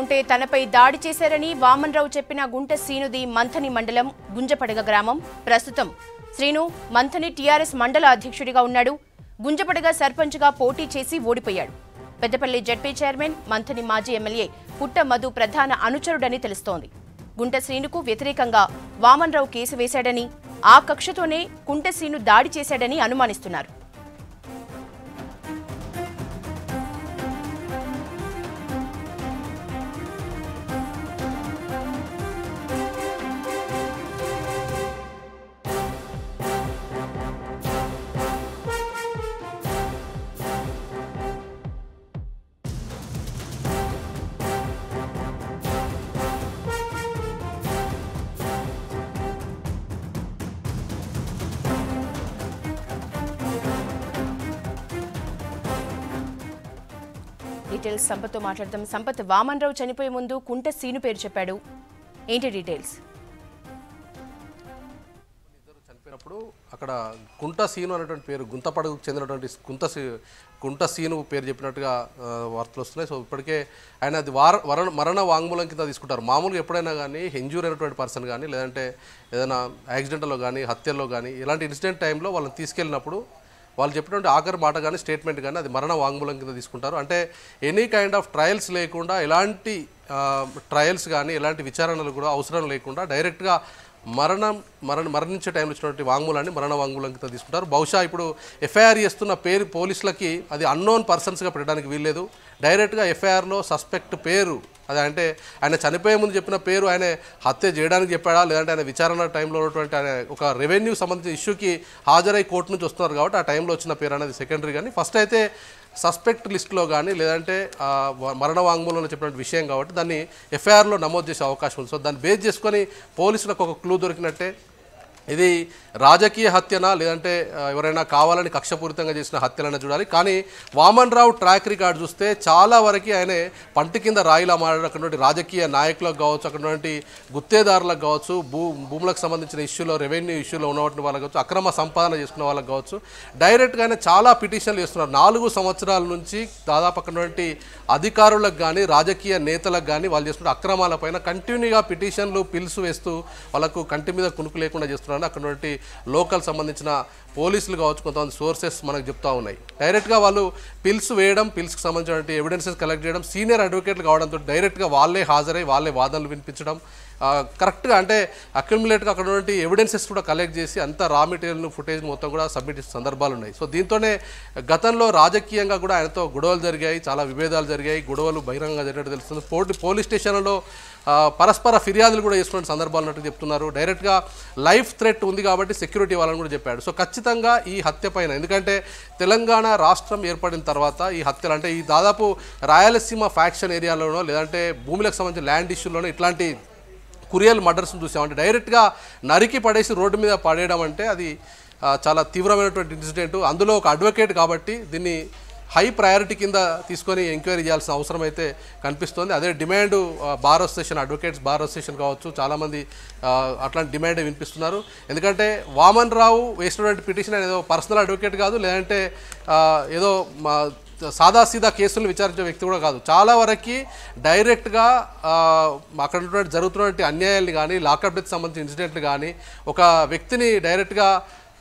ఉంటే తనపై దాడి చేశారని వామన్రావు చెప్పిన గుంట శ్రీనుది మంథని మండలం గుంజపడగ గ్రామం ప్రస్తుతం శ్రీను మంథని టీఆర్ఎస్ మండల అధ్యక్షుడిగా ఉన్నాడు గుంజపడగ సర్పంచ్గా పోటీ చేసి ఓడిపోయాడు పెద్దపల్లి జడ్పీ చైర్మన్ మంథని మాజీ ఎమ్మెల్యే పుట్ట మధు ప్రధాన అనుచరుడని తెలుస్తోంది గుంట శ్రీనుకు వ్యతిరేకంగా వామన్రావు కేసు వేశాడని ఆ కక్షతోనే కుంట శ్రీను దాడి చేశాడని అనుమానిస్తున్నారు డీటెయిల్స్ సంపత్తో మాట్లాడతాం సంపత్ వామన్రావు చనిపోయే ముందు కుంట సీను పేరు చెప్పాడు ఏంటి డీటెయిల్స్ చనిపోయినప్పుడు అక్కడ కుంట సీను అనేటువంటి పేరు గుంతపడకు చెందినటువంటి సీ కుంట సీను పేరు చెప్పినట్టుగా వార్తలు వస్తున్నాయి సో ఇప్పటికే ఆయన అది వార వరణ మరణ వాంగ్మూలం కింద తీసుకుంటారు మామూలుగా ఎప్పుడైనా కానీ హెంజూర్ అయినటువంటి పర్సన్ కానీ లేదంటే ఏదైనా యాక్సిడెంట్లో కానీ హత్యల్లో కానీ ఇలాంటి ఇన్సిడెంట్ టైంలో వాళ్ళని తీసుకెళ్ళినప్పుడు వాళ్ళు చెప్పినటువంటి ఆఖరి మాట కానీ స్టేట్మెంట్ కానీ అది మరణ వాంగ్మూలం కింద తీసుకుంటారు అంటే ఎనీ కైండ్ ఆఫ్ ట్రయల్స్ లేకుండా ఎలాంటి ట్రయల్స్ కానీ ఎలాంటి విచారణలు కూడా అవసరం లేకుండా డైరెక్ట్గా మరణం మరణ మరణించే టైంలో వచ్చినటువంటి వాంగ్మూలాన్ని మరణ వాంగ్మూలం కింద తీసుకుంటారు బహుశా ఇప్పుడు ఎఫ్ఐఆర్ చేస్తున్న పేరు పోలీసులకి అది అన్నోన్ పర్సన్స్గా పెట్టడానికి వీల్లేదు డైరెక్ట్గా ఎఫ్ఐఆర్లో సస్పెక్ట్ పేరు అది అంటే ఆయన చనిపోయే ముందు చెప్పిన పేరు ఆయన హత్య చేయడానికి చెప్పాడా లేదంటే ఆయన విచారణ టైంలో ఉన్నటువంటి ఆయన ఒక రెవెన్యూ సంబంధించిన ఇష్యూకి హాజరై కోర్టు నుంచి వస్తున్నారు కాబట్టి ఆ టైంలో వచ్చిన పేరు అనేది సెకండరీ కానీ ఫస్ట్ అయితే సస్పెక్ట్ లిస్టులో కానీ లేదంటే మరణ వాంగ్మూలంలో చెప్పినటువంటి విషయం కాబట్టి దాన్ని ఎఫ్ఐఆర్లో నమోదు చేసే అవకాశం ఉంది సో దాన్ని బేస్ చేసుకొని పోలీసులకు ఒక క్లూ దొరికినట్టే ఇది రాజకీయ హత్యనా లేదంటే ఎవరైనా కావాలని కక్షపూరితంగా చేసిన హత్యలైనా చూడాలి కానీ వామన్ రావు ట్రాక్ రికార్డ్ చూస్తే చాలా వరకు ఆయనే పంటి కింద రాయిలా మారడం రాజకీయ నాయకులకు కావచ్చు అక్కడ గుత్తేదారులకు కావచ్చు భూ భూములకు సంబంధించిన ఇష్యూలో రెవెన్యూ ఇష్యూలో ఉన్నటువంటి వాళ్ళకి కావచ్చు అక్రమ సంపాదన చేసుకున్న వాళ్ళకి కావచ్చు డైరెక్ట్గా ఆయన చాలా పిటిషన్లు చేస్తున్నారు నాలుగు సంవత్సరాల నుంచి దాదాపు అక్కడటువంటి అధికారులకు కానీ రాజకీయ నేతలకు కానీ వాళ్ళు చేస్తున్న అక్రమాలపైన కంటిన్యూగా పిటిషన్లు పిలుసు వేస్తూ వాళ్ళకు కంటి మీద కునుకు లేకుండా చేస్తున్నారు చేస్తున్నారని అక్కడ ఉన్నటువంటి లోకల్ సంబంధించిన పోలీసులు కావచ్చు కొంతమంది సోర్సెస్ మనకు చెప్తా ఉన్నాయి డైరెక్ట్గా వాళ్ళు పిల్స్ వేయడం పిల్స్కి సంబంధించిన ఎవిడెన్సెస్ కలెక్ట్ చేయడం సీనియర్ అడ్వకేట్లు కావడంతో డైరెక్ట్గా వాళ్ళే హాజరై వాళ్ళే వాదనలు వినిపించడం కరెక్ట్గా అంటే అక్యుమిలేట్గా అక్కడ ఉన్నటువంటి ఎవిడెన్సెస్ కూడా కలెక్ట్ చేసి అంత రా మెటీరియల్ ఫుటేజ్ మొత్తం కూడా సబ్మిట్ సందర్భాలు ఉన్నాయి సో దీంతోనే గతంలో రాజకీయంగా కూడా ఆయనతో గొడవలు జరిగాయి చాలా విభేదాలు జరిగాయి గొడవలు బహిరంగంగా జరిగినట్టు తెలుస్తుంది పోటీ పోలీస్ స్టేషన్లో పరస్పర ఫిర్యాదులు కూడా చేస్తున్న సందర్భాలు ఉన్నట్టు చెప్తున్నారు డైరెక్ట్గా లైఫ్ థ్రెట్ ఉంది కాబట్టి సెక్యూరిటీ వాళ్ళని కూడా చెప్పాడు సో ఖచ్చితంగా ఈ హత్య పైన ఎందుకంటే తెలంగాణ రాష్ట్రం ఏర్పడిన తర్వాత ఈ హత్యలు అంటే ఈ దాదాపు రాయలసీమ ఫ్యాక్షన్ ఏరియాలోనో లేదంటే భూములకు సంబంధించిన ల్యాండ్ ఇష్యూలోనో ఇట్లాంటి కురియల్ మర్డర్స్ని చూసామంటే డైరెక్ట్గా నరికి పడేసి రోడ్డు మీద పడేయడం అంటే అది చాలా తీవ్రమైనటువంటి ఇన్సిడెంట్ అందులో ఒక అడ్వకేట్ కాబట్టి దీన్ని హై ప్రయారిటీ కింద తీసుకొని ఎంక్వైరీ చేయాల్సిన అవసరం అయితే కనిపిస్తోంది అదే demand bar association advocates bar association కావచ్చు చాలామంది అట్లాంటి డిమాండ్ వినిపిస్తున్నారు ఎందుకంటే వామన్ రావు వేసినటువంటి పిటిషన్ ఏదో పర్సనల్ అడ్వకేట్ కాదు లేదంటే ఏదో సాదాసీదా కేసులు విచారించే వ్యక్తి కూడా కాదు చాలా వరకు డైరెక్ట్గా అక్కడ జరుగుతున్నటువంటి అన్యాయాలు కానీ లాకప్ డెత్ సంబంధించిన ఇన్సిడెంట్లు కానీ ఒక వ్యక్తిని డైరెక్ట్గా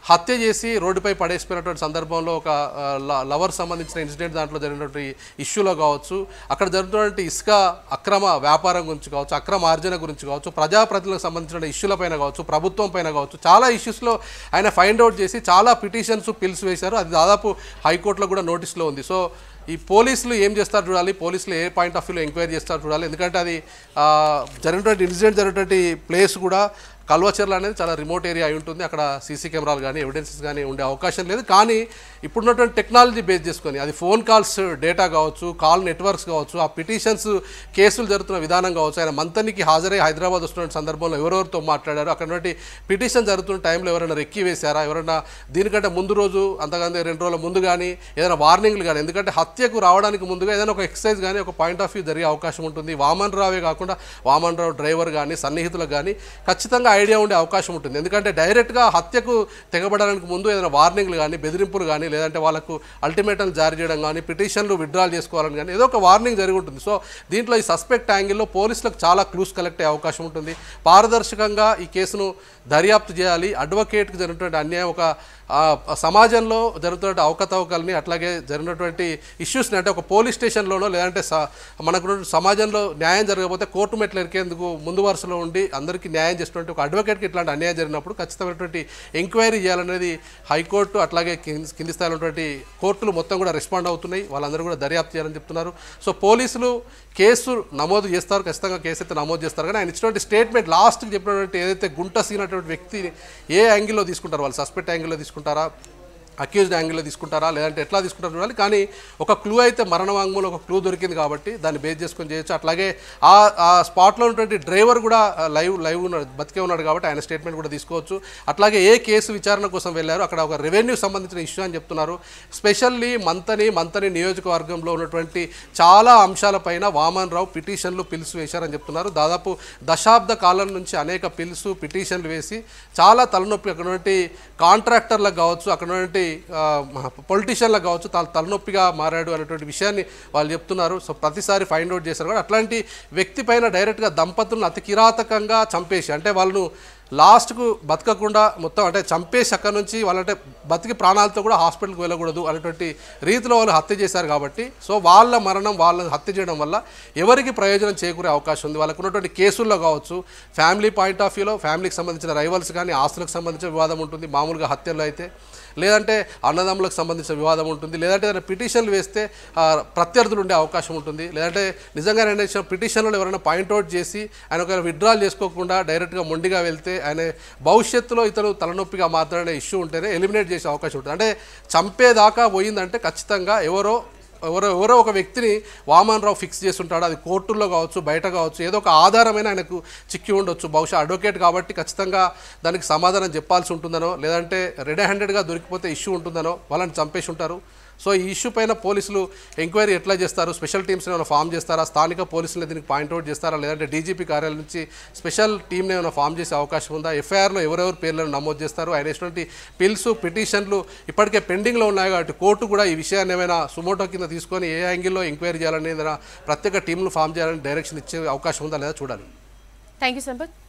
హత్య చేసి రోడ్డుపై పడేసిపోయినటువంటి సందర్భంలో ఒక లవర్ సంబంధించిన ఇన్సిడెంట్ దాంట్లో జరిగినటువంటి ఇష్యూలో కావచ్చు అక్కడ జరుగుతున్నటువంటి ఇసుక అక్రమ వ్యాపారం గురించి కావచ్చు అక్రమ ఆర్జన గురించి కావచ్చు ప్రజాప్రతినిధులకు సంబంధించిన ఇష్యూల పైన కావచ్చు ప్రభుత్వం పైన కావచ్చు చాలా ఇష్యూస్లో ఆయన ఫైండ్ అవుట్ చేసి చాలా పిటిషన్స్ పిల్స్ వేశారు అది దాదాపు హైకోర్టులో కూడా నోటీస్లో ఉంది సో ఈ పోలీసులు ఏం చేస్తారు చూడాలి పోలీసులు ఏ పాయింట్ ఆఫ్ వ్యూలో ఎంక్వైరీ చేస్తారు చూడాలి ఎందుకంటే అది జరిగినటువంటి ఇన్సిడెంట్ జరిగినటువంటి ప్లేస్ కూడా కల్వచర్ల అనేది చాలా రిమోట్ ఏరియా అయి ఉంటుంది అక్కడ సీసీ కెమెరాలు కానీ ఎవిడెన్సెస్ కానీ ఉండే అవకాశం లేదు కానీ ఇప్పుడున్నటువంటి టెక్నాలజీ బేస్ చేసుకొని అది ఫోన్ కాల్స్ డేటా కావచ్చు కాల్ నెట్వర్క్స్ కావచ్చు ఆ పిటిషన్స్ కేసులు జరుగుతున్న విధానం కావచ్చు ఆయన మంతనికి హాజరై హైదరాబాద్ వస్తున్న సందర్భంలో ఎవరెవరితో మాట్లాడారు అక్కడ పిటిషన్ జరుగుతున్న టైంలో ఎవరైనా రెక్కి వేశారా ఎవరైనా దీనికంటే ముందు రోజు అంతకంటే రెండు రోజుల ముందు కానీ ఏదైనా వార్నింగ్లు కానీ ఎందుకంటే హత్యకు రావడానికి ముందుగా ఏదైనా ఒక ఎక్సర్సైజ్ కానీ ఒక పాయింట్ ఆఫ్ వ్యూ జరిగే అవకాశం ఉంటుంది వామన్ రావే కాకుండా వామన్ రావు డ్రైవర్ కానీ సన్నిహితులకు కానీ ఖచ్చితంగా ఐడియా ఉండే అవకాశం ఉంటుంది ఎందుకంటే డైరెక్ట్గా హత్యకు తెగబడడానికి ముందు ఏదైనా వార్నింగ్లు కానీ బెదిరింపులు కానీ లేదంటే వాళ్ళకు అల్టిమేటం జారీ చేయడం కానీ పిటిషన్లు విడ్డ్రాల్ చేసుకోవాలని కానీ ఏదో ఒక వార్నింగ్ జరిగి ఉంటుంది సో దీంట్లో ఈ సస్పెక్ట్ యాంగిల్లో పోలీసులకు చాలా క్లూస్ కలెక్ట్ అయ్యే అవకాశం ఉంటుంది పారదర్శకంగా ఈ కేసును దర్యాప్తు చేయాలి అడ్వకేట్కి జరిగినటువంటి అన్యాయం ఒక ఆ సమాజంలో జరుగుతున్న అవకతవకల్ని అట్లాగే జరిగినటువంటి ఇష్యూస్ని అంటే ఒక పోలీస్ స్టేషన్లోనో లేదంటే మనకు సమాజంలో న్యాయం జరగకపోతే కోర్టు మెట్లు ఎరికేందుకు ముందు వరుసలో ఉండి అందరికీ న్యాయం చేసినటువంటి ఒక అడ్వకేట్కి ఇట్లాంటి అన్యాయం జరిగినప్పుడు ఖచ్చితమైనటువంటి ఎంక్వైరీ చేయాలనేది హైకోర్టు అట్లాగే కింది స్థాయిలో ఉన్నటువంటి కోర్టులు మొత్తం కూడా రెస్పాండ్ అవుతున్నాయి వాళ్ళందరూ కూడా దర్యాప్తు చేయాలని చెప్తున్నారు సో పోలీసులు కేసు నమోదు చేస్తారు ఖచ్చితంగా కేసు అయితే నమోదు చేస్తారు కానీ ఆయన ఇచ్చినటువంటి స్టేట్మెంట్ లాస్ట్కి చెప్పినటువంటి ఏదైతే గుంట సీనటువంటి వ్యక్తిని ఏ యాంగిల్లో తీసుకుంటారు వాళ్ళు సస్పెక్ట్ యాంగిల్లో తీసుకుంటారా అక్యూజ్డ్ యాంగిల్లో తీసుకుంటారా లేదంటే ఎట్లా తీసుకుంటారు చూడాలి కానీ ఒక క్లూ అయితే మరణ వాంగ్మూలం ఒక క్లూ దొరికింది కాబట్టి దాన్ని బేస్ చేసుకొని చేయొచ్చు అట్లాగే ఆ స్పాట్లో ఉన్నటువంటి డ్రైవర్ కూడా లైవ్ లైవ్ ఉన్నాడు బతికే ఉన్నాడు కాబట్టి ఆయన స్టేట్మెంట్ కూడా తీసుకోవచ్చు అట్లాగే ఏ కేసు విచారణ కోసం వెళ్ళారు అక్కడ ఒక రెవెన్యూ సంబంధించిన ఇష్యూ అని చెప్తున్నారు స్పెషల్లీ మంతని మంతని నియోజకవర్గంలో ఉన్నటువంటి చాలా అంశాలపైన వామన్ రావు పిటిషన్లు పిలుసు వేశారని చెప్తున్నారు దాదాపు దశాబ్ద కాలం నుంచి అనేక పిలుసు పిటిషన్లు వేసి చాలా తలనొప్పి అక్కడ కాంట్రాక్టర్లకు కావచ్చు అక్కడ పొలిటీషియన్లకు కావచ్చు తన తలనొప్పిగా మారాడు అనేటువంటి విషయాన్ని వాళ్ళు చెప్తున్నారు సో ప్రతిసారి ఫైండ్ అవుట్ చేశారు కూడా అట్లాంటి వ్యక్తి పైన డైరెక్ట్గా దంపతులను అతి కిరాతకంగా చంపేసి అంటే వాళ్ళను లాస్ట్కు బతకకుండా మొత్తం అంటే చంపేసి అక్కడ నుంచి వాళ్ళంటే బతికి ప్రాణాలతో కూడా హాస్పిటల్కి వెళ్ళకూడదు అనేటువంటి రీతిలో వాళ్ళు హత్య చేశారు కాబట్టి సో వాళ్ళ మరణం వాళ్ళని హత్య చేయడం వల్ల ఎవరికి ప్రయోజనం చేకూరే అవకాశం ఉంది వాళ్ళకు ఉన్నటువంటి కేసుల్లో కావచ్చు ఫ్యామిలీ పాయింట్ ఆఫ్ వ్యూలో ఫ్యామిలీకి సంబంధించిన రైవల్స్ కానీ ఆస్తులకు సంబంధించిన వివాదం ఉంటుంది మామూలుగా హత్యలు అయితే లేదంటే అన్నదమ్ములకు సంబంధించిన వివాదం ఉంటుంది లేదంటే ఏదైనా పిటిషన్లు వేస్తే ప్రత్యర్థులు ఉండే అవకాశం ఉంటుంది లేదంటే నిజంగా నేను పిటిషన్లు ఎవరైనా పాయింట్అవుట్ చేసి ఆయన ఒకవేళ విత్డ్రాల్ చేసుకోకుండా డైరెక్ట్గా మొండిగా వెళ్తే ఆయన భవిష్యత్తులో ఇతను తలనొప్పిగా మాత్రమే ఇష్యూ ఉంటేనే ఎలిమినేట్ చేసే అవకాశం ఉంటుంది అంటే చంపేదాకా పోయిందంటే ఖచ్చితంగా ఎవరో ఎవరో ఎవరో ఒక వ్యక్తిని వామన్ రావు ఫిక్స్ చేస్తుంటాడు అది కోర్టుల్లో కావచ్చు బయట కావచ్చు ఏదో ఒక ఆధారమైన ఆయనకు చిక్కి ఉండొచ్చు బహుశా అడ్వకేట్ కాబట్టి ఖచ్చితంగా దానికి సమాధానం చెప్పాల్సి ఉంటుందనో లేదంటే రెడీ హ్యాండెడ్గా దొరికిపోతే ఇష్యూ ఉంటుందనో వాళ్ళని చంపేసి ఉంటారు సో ఈ ఇష్యూ పైన పోలీసులు ఎంక్వైరీ ఎట్లా చేస్తారు స్పెషల్ టీమ్స్ని ఏమైనా ఫామ్ చేస్తారా స్థానిక పోలీసులు దీనికి పాయింట్అవుట్ చేస్తారా లేదంటే డీజీపీ కార్యాలయం నుంచి స్పెషల్ టీమ్ని ఏమైనా ఫామ్ చేసే అవకాశం ఉందా ఎఫ్ఐఆర్లో ఎవరెవరు పేర్లను నమోదు చేస్తారు ఆయన ఇటువంటి పిల్స్ పిటిషన్లు ఇప్పటికే పెండింగ్లో ఉన్నాయి కాబట్టి కోర్టు కూడా ఈ విషయాన్ని ఏమైనా సుమోటో కింద తీసుకొని ఏ యాంగిల్లో ఎంక్వైరీ చేయాలని ప్రత్యేక టీంలు ఫామ్ చేయాలని డైరెక్షన్ ఇచ్చే అవకాశం ఉందా లేదా చూడాలి థ్యాంక్ యూ సంపత్